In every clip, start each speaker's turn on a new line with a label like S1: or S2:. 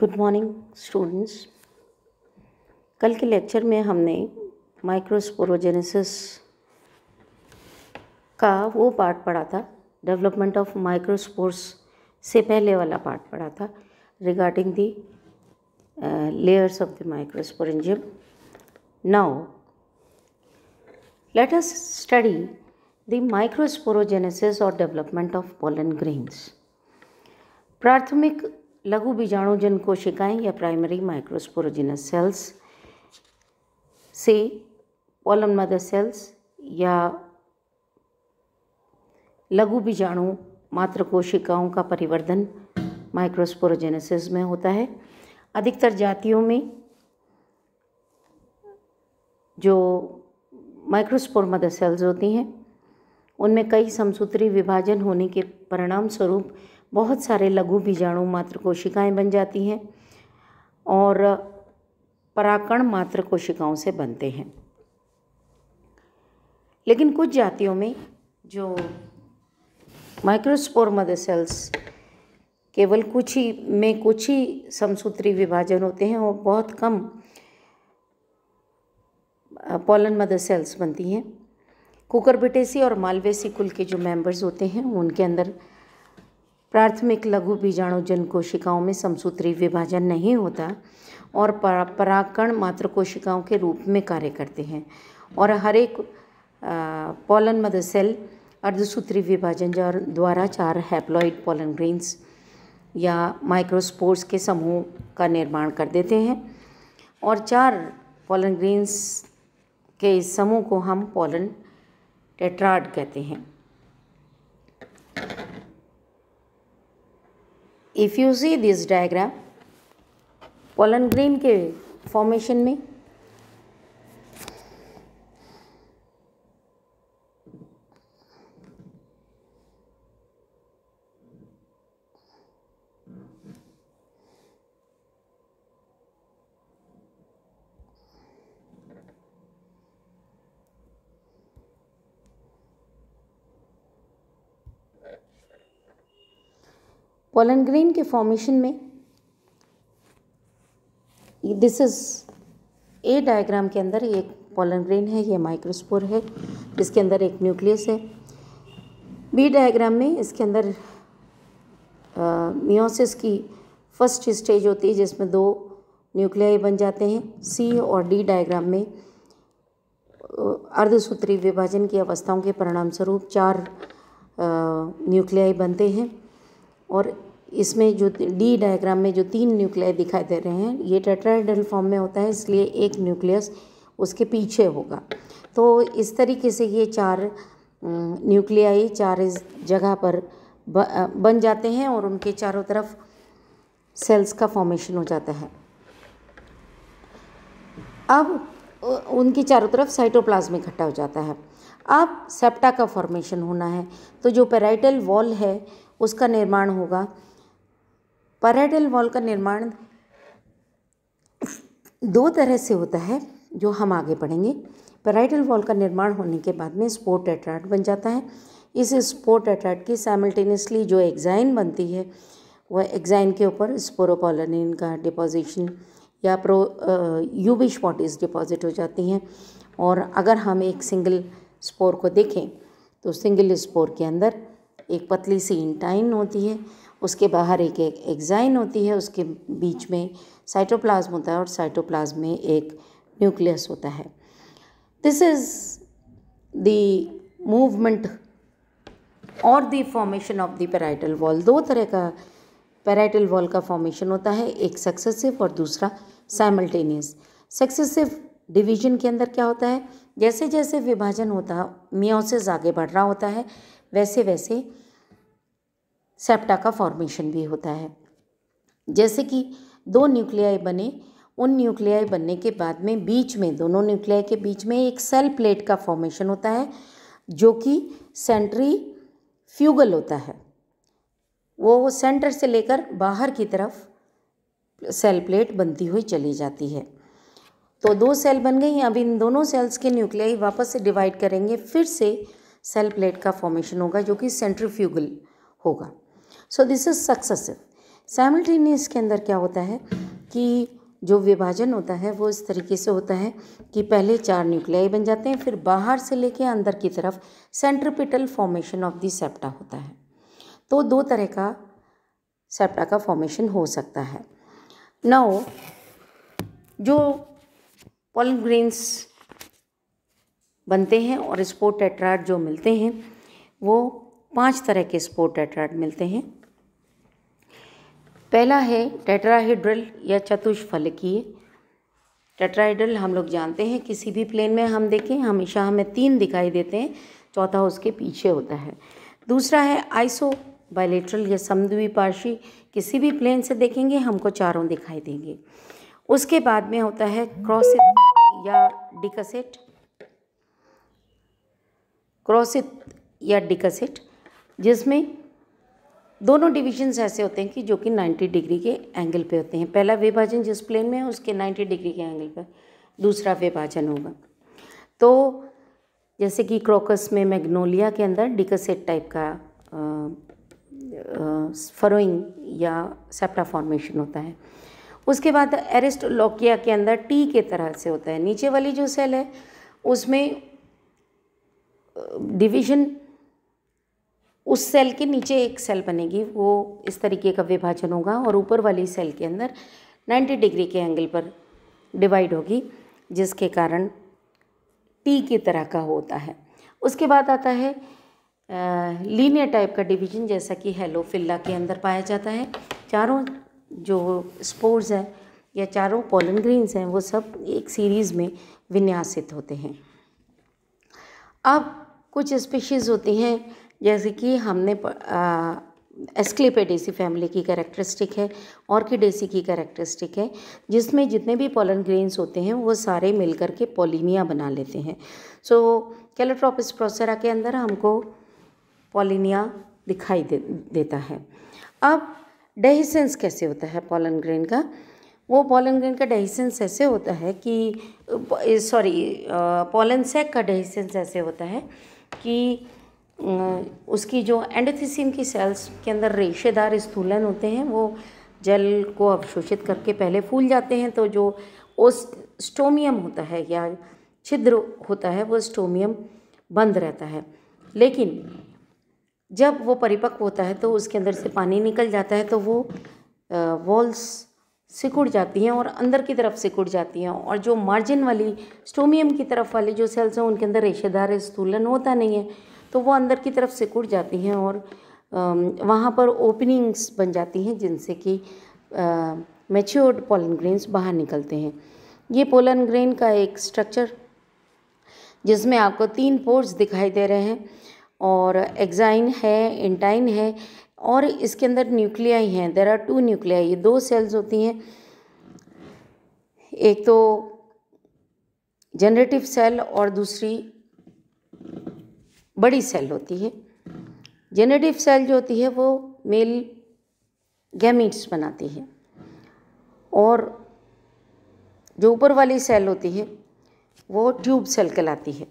S1: good morning students कल के lecture में हमने माइक्रोस्पोरोजेनेसिस का वो पार्ट पढ़ा था डेवलपमेंट ऑफ माइक्रोस्पोर्स से पहले वाला पार्ट पढ़ा था regarding the layers of the microsporangium now let us study the microsporogenesis और डेवलपमेंट ऑफ पोलन ग्रेन्स प्राथमिक लघु बीजाणु जन कोशिकाएं या प्राइमरी माइक्रोस्पोरोजिनस सेल्स से पॉलन मदर सेल्स या लघु बीजाणु मात्र कोशिकाओं का परिवर्धन माइक्रोस्पोरोजेनेसिस में होता है अधिकतर जातियों में जो माइक्रोस्पोर मदर सेल्स होती हैं उनमें कई समसूत्री विभाजन होने के परिणाम स्वरूप बहुत सारे लघु बीजाणु मात्र कोशिकाएं बन जाती हैं और पराकण मात्र कोशिकाओं से बनते हैं लेकिन कुछ जातियों में जो माइक्रोस्पोर मदर सेल्स केवल कुछ ही में कुछ ही समसूत्री विभाजन होते हैं और बहुत कम पोलन मदर सेल्स बनती हैं कुकरबिटेसी और मालवेसी कुल के जो मेंबर्स होते हैं उनके अंदर प्राथमिक लघु बीजाणु जन कोशिकाओं में समसूत्री विभाजन नहीं होता और पराकण मात्र कोशिकाओं के रूप में कार्य करते हैं और हर एक पोलन मदर सेल अर्धसूत्री विभाजन द्वारा चार हैप्लॉइड पोलन ग्रीन्स या माइक्रोस्पोर्स के समूह का निर्माण कर देते हैं और चार पोलन ग्रीन्स के इस समूह को हम पोलन टेट्राड कहते हैं if you see this diagram pollen grain के फॉर्मेशन में ग्रेन के फॉर्मेशन में दिस इज ए डायग्राम के अंदर ये ग्रेन है ये माइक्रोस्पोर है इसके अंदर एक न्यूक्लियस है बी डायग्राम में इसके अंदर मियोसिस की फर्स्ट स्टेज होती है जिसमें दो न्यूक्लियाई बन जाते हैं सी और डी डायग्राम में अर्धसूत्री विभाजन की अवस्थाओं के परिणामस्वरूप चार न्यूक्लियाई बनते हैं और इसमें जो डी डायग्राम में जो तीन न्यूक्लियर दिखाई दे रहे हैं ये टेट्राहेड्रल फॉर्म में होता है इसलिए एक न्यूक्लियस उसके पीछे होगा तो इस तरीके से ये चार न्यूक्लियाई चार इस जगह पर बन जाते हैं और उनके चारों तरफ सेल्स का फॉर्मेशन हो जाता है अब उनके चारों तरफ साइटोप्लाज्म इकट्ठा हो जाता है अब सेप्टा का फॉर्मेशन होना है तो जो पेराइटल वॉल है उसका निर्माण होगा पैराडल वॉल का निर्माण दो तरह से होता है जो हम आगे पढ़ेंगे पैराइडल वॉल का निर्माण होने के बाद में स्पोर्ट एट्रैक्ट बन जाता है इस स्पोर्ट एट्रैक्ट की साइमल्टेनियसली जो एग्जाइन बनती है वह एग्जाइन के ऊपर स्पोरोपोलिन का डिपोजिशन या प्रो यूबिश बॉडीज डिपॉजिट हो जाती हैं और अगर हम एक सिंगल स्पोर को देखें तो सिंगल स्पोर के अंदर एक पतली सी इंटाइन होती है उसके बाहर एक एक एग्जाइन होती है उसके बीच में साइटोप्लाज्म होता है और साइटोप्लाज्म में एक न्यूक्लियस होता है दिस इज़ द मूवमेंट और the formation of the parietal wall दो तरह का पैराइटल वॉल का फॉर्मेशन होता है एक सक्सेसिव और दूसरा साइमल्टेनियस सक्सेसिव डिवीजन के अंदर क्या होता है जैसे जैसे विभाजन होता मियोसिस आगे बढ़ रहा होता है वैसे वैसे सेप्टा का फॉर्मेशन भी होता है जैसे कि दो न्यूक्लियाई बने उन न्यूक्लियाई बनने के बाद में बीच में दोनों न्यूक्लियाई के बीच में एक सेल प्लेट का फॉर्मेशन होता है जो कि सेंट्री फ्यूगल होता है वो सेंटर से लेकर बाहर की तरफ सेल प्लेट बनती हुई चली जाती है तो दो सेल बन गई अब इन दोनों सेल्स के न्यूक्लियाई वापस से डिवाइड करेंगे फिर से सेल प्लेट का फॉर्मेशन होगा जो कि सेंट्रीफ्यूगल होगा so this is successive simultaneous के अंदर क्या होता है कि जो विभाजन होता है वो इस तरीके से होता है कि पहले चार न्यूक्लियाई बन जाते हैं फिर बाहर से लेके अंदर की तरफ centripetal formation of the septa होता है तो दो तरह का सेप्टा का फॉर्मेशन हो सकता है नाउ जो पॉलन ग्रेन्स बनते हैं और स्पोर्ट एट्राट जो मिलते हैं वो पांच तरह के स्पोर्ट एट्राट मिलते हैं पहला है टेट्राहेड्रल या चतुष्फलकीय टेट्राहेड्रल हम लोग जानते हैं किसी भी प्लेन में हम देखें हमेशा हमें तीन दिखाई देते हैं चौथा उसके पीछे होता है दूसरा है आइसो बायलेट्रल या समद्विपार्शी किसी भी प्लेन से देखेंगे हमको चारों दिखाई देंगे उसके बाद में होता है क्रॉसित या डिकसेट क्रॉसित या डिकसेट जिसमें दोनों डिविजन्स ऐसे होते हैं कि जो कि 90 डिग्री के एंगल पे होते हैं पहला विभाजन जिस प्लेन में है उसके 90 डिग्री के एंगल पर दूसरा विभाजन होगा तो जैसे कि क्रोकस में मैग्नोलिया के अंदर डिकसेट टाइप का फरोइंग या सेप्टा फॉर्मेशन होता है उसके बाद एरिस्टोलोकिया के अंदर टी के तरह से होता है नीचे वाली जो सेल है उसमें डिवीजन उस सेल के नीचे एक सेल बनेगी वो इस तरीके का विभाजन होगा और ऊपर वाली सेल के अंदर 90 डिग्री के एंगल पर डिवाइड होगी जिसके कारण टी की तरह का होता है उसके बाद आता है लीनियर टाइप का डिवीजन जैसा कि हेलो फिल्ला के अंदर पाया जाता है चारों जो स्पोर्स हैं या चारों पोलन ग्रीन्स हैं वो सब एक सीरीज़ में विन्यासित होते हैं अब कुछ स्पीशीज़ होती हैं जैसे कि हमने एस्क्लिपेडेसी फैमिली की करेक्टरिस्टिक है ऑर्किडेसी की करेक्टरिस्टिक है जिसमें जितने भी पोलन ग्रेन्स होते हैं वो सारे मिलकर के पोलिनिया बना लेते हैं सो कैलोट्रोपिस प्रोसेरा के अंदर हमको पोलिनिया दिखाई दे, देता है अब डेहिसेंस कैसे होता है पोलन ग्रेन का वो पोलन ग्रेन का डेहिसेंस ऐसे होता है कि सॉरी पोलन सेक का डेहिसेंस ऐसे होता है कि उसकी जो एंडोथीसियम की सेल्स के अंदर रेशेदार स्थूलन होते हैं वो जल को अवशोषित करके पहले फूल जाते हैं तो जो ओस्टोमियम होता है या छिद्र होता है वो स्टोमियम बंद रहता है लेकिन जब वो परिपक्व होता है तो उसके अंदर से पानी निकल जाता है तो वो वॉल्स सिकुड़ जाती हैं और अंदर की तरफ सिकुड़ जाती हैं और जो मार्जिन वाली स्टोमियम की तरफ वाले जो सेल्स हैं उनके अंदर रेशेदार स्थूलन होता नहीं है तो वो अंदर की तरफ सिकुड़ जाती हैं और वहाँ पर ओपनिंग्स बन जाती हैं जिनसे कि मेच्योर्ड पोलन ग्रेन्स बाहर निकलते हैं ये पोलन ग्रेन का एक स्ट्रक्चर जिसमें आपको तीन पोर्स दिखाई दे रहे हैं और एग्जाइन है इंटाइन है और इसके अंदर न्यूक्लियाई हैं देर आर टू न्यूक्लियाई ये दो सेल्स होती हैं एक तो जनरेटिव सेल और दूसरी बड़ी सेल होती है जेनेटिव सेल जो होती है वो मेल गैमिट्स बनाती है और जो ऊपर वाली सेल होती है वो ट्यूब सेल कहलाती है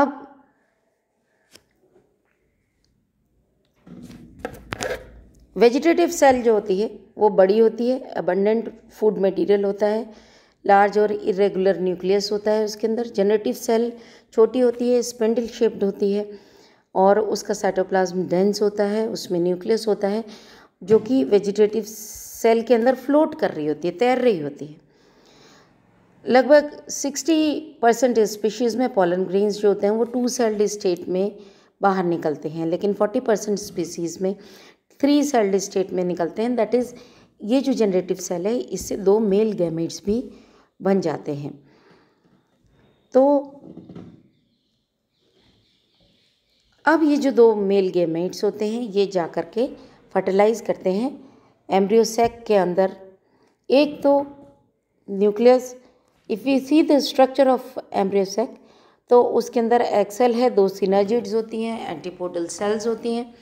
S1: अब वेजिटेटिव सेल जो होती है वो बड़ी होती है अबंडेंट फूड मटेरियल होता है लार्ज और इरेगुलर न्यूक्लियस होता है उसके अंदर जनरेटिव सेल छोटी होती है स्पेंडल शेप्ड होती है और उसका साइटोप्लाज्म डेंस होता है उसमें न्यूक्लियस होता है जो कि वेजिटेटिव सेल के अंदर फ्लोट कर रही होती है तैर रही होती है लगभग 60 परसेंट स्पीशीज़ में पॉलन ग्रेन्स जो होते हैं वो टू सेल्ड स्टेट में बाहर निकलते हैं लेकिन 40 परसेंट स्पीसीज़ में थ्री सेल्ड स्टेट में निकलते हैं दैट इज़ ये जो जनरेटिव सेल है इससे दो मेल गैमेट्स भी बन जाते हैं तो अब ये जो दो मेल गेमेट्स होते हैं ये जा कर के फर्टिलाइज करते हैं एम्ब्रियोसेक के अंदर एक तो nucleus if you see the structure of embryo sac तो उसके अंदर एक्सेल है दो सीनाजिड्स होती हैं एंटीपोडल सेल्स होती हैं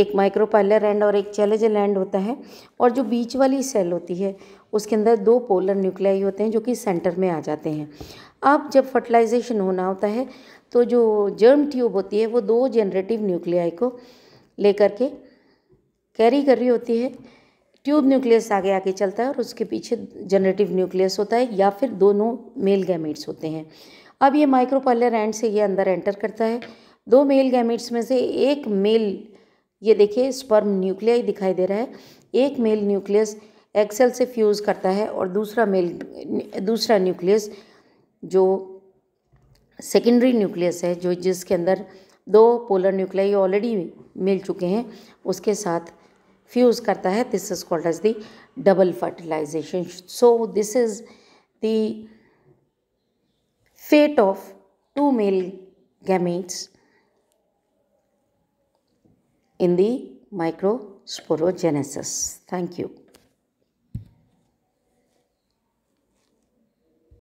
S1: एक माइक्रोपाइलर एंड और एक चैलेजल एंड होता है और जो बीच वाली सेल होती है उसके अंदर दो पोलर न्यूक्लियाई होते हैं जो कि सेंटर में आ जाते हैं अब जब फर्टिलाइजेशन होना होता है तो जो जर्म ट्यूब होती है वो दो जनरेटिव न्यूक्लियाई को लेकर के कैरी कर रही होती है ट्यूब न्यूक्लियस आगे आके चलता है और उसके पीछे जनरेटिव न्यूक्लियस होता है या फिर दोनों मेल गैमेट्स होते हैं अब ये माइक्रोपॉलर एंड से ये अंदर एंटर करता है दो मेल गैमेट्स में से एक मेल ये देखिए स्पर्म न्यूक्लियाई दिखाई दे रहा है एक मेल न्यूक्लियस एक्सेल से फ्यूज़ करता है और दूसरा मेल दूसरा न्यूक्लियस जो सेकेंडरी न्यूक्लियस है जो जिसके अंदर दो पोलर न्यूक्लियाई ऑलरेडी मिल चुके हैं उसके साथ फ्यूज़ करता है this is called as the double fertilisation so this is the fate of two male gametes in the microsporogenesis thank you